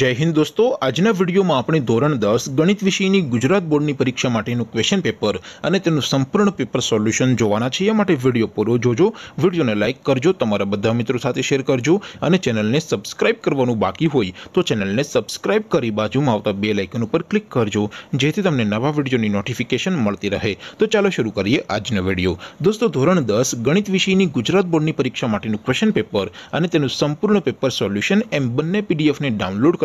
જય હિન્દ દોસ્તો આજના વિડીયોમાં આપણે ધોરણ દસ ગણિત વિષયની ગુજરાત બોર્ડની પરીક્ષા માટેનું ક્વેશ્ચન પેપર અને તેનું સંપૂર્ણ પેપર સોલ્યુશન જોવાના છે એ માટે વિડીયો પૂરો જોજો વિડીયોને લાઇક કરજો તમારા બધા મિત્રો સાથે શેર કરજો અને ચેનલને સબસ્ક્રાઇબ કરવાનું બાકી હોય તો ચેનલને સબસ્ક્રાઇબ કરી બાજુમાં આવતા બે લાઇકન ઉપર ક્લિક કરજો જેથી તમને નવા વિડીયોની નોટિફિકેશન મળતી રહે તો ચાલો શરૂ કરીએ આજનો વિડીયો દોસ્તો ધોરણ દસ ગણિત વિષયની ગુજરાત બોર્ડની પરીક્ષા માટેનું ક્વેશ્ચન પેપર અને તેનું સંપૂર્ણ પેપર સોલ્યુશન એમ બંને પીડીએફને ડાઉનલોડ કરો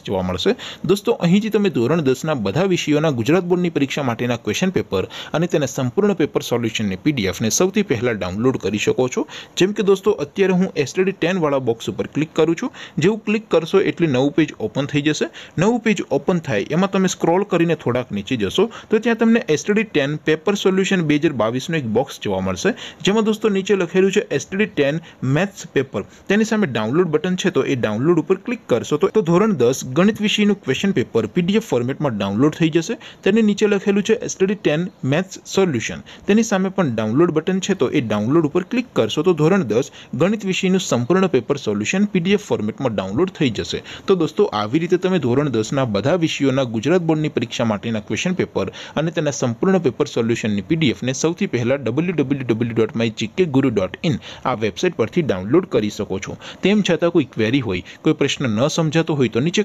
માર્ક્સ જોવા મળશે દોસ્તો અહીંથી તમે ધોરણ દસના બધા વિષયોના ગુજરાત બોર્ડની પરીક્ષા માટેના ક્વેશ્ચન પેપર અને તેના સંપૂર્ણ પેપર સોલ્યુશનની પીડીએફને સૌથી પહેલાં ડાઉનલોડ કરી શકો છો જેમ કે દોસ્તો અત્યારે હું એસટીડી ટેનવાળા બોક્સ ઉપર ક્લિક કરું છું જેવું ક્લિક કરશો એટલે નવું પેજ ઓપન થઈ જશે નવું પેજ ઓપન થાય એમાં તમે સ્ક્રોલ કરીને થોડાક નીચે જશો તો ત્યાં તમને એસટીડી ટેન પેપર સોલ્યુશન બે હજાર બાવીસનો એક બોક્સ જોવા મળશે જેમાં દોસ્તો નીચે લખેલું છે એસટીડી ટેન મેથ્સ પેપર તેની સામે ડાઉનલોડ બટન છે તો એ ડાઉનલોડ ઉપર ક્લિક કરશો તો ધોરણ દસ ગણિત વિષયનું ક્વેશ્ચન પેપર પીડીએફ ફોર્મેટમાં ડાઉનલોડ થઈ જશે તેની નીચે લખેલું છે એસટડી ટેન મેથ્સ સોલ્યુશન તેની સામે પણ ડાઉનલોડ બટન છે તો એ ડાઉનલોડ ઉપર ક્લિક કરશો તો ધોરણ દસ ગણિત વિષયનું સંપૂર્ણ પેપર સોલ્યુશન પીડીએફ ફોર્મેટમાં ડાઉનલોડ થઈ જશે તો દોસ્તો આવી રીતે તમે ધોરણ દસના બધા વિષયોના ગુજરાત બોર્ડની પરીક્ષા માટેના ક્વેશ્ચન પેપર અને તેના સંપૂર્ણ પેપર સોલ્યુશનની પીડીએફને સૌથી પહેલાં W W W dot my GK guru dot in આ વેબસાઇટ પરથી ડાઉનલોડ કરી શકો છો તેમ છતાં કોઈ ક્વેરી હોય કોઈ પ્રશ્ન ન સમજાતો હોય તો નીચે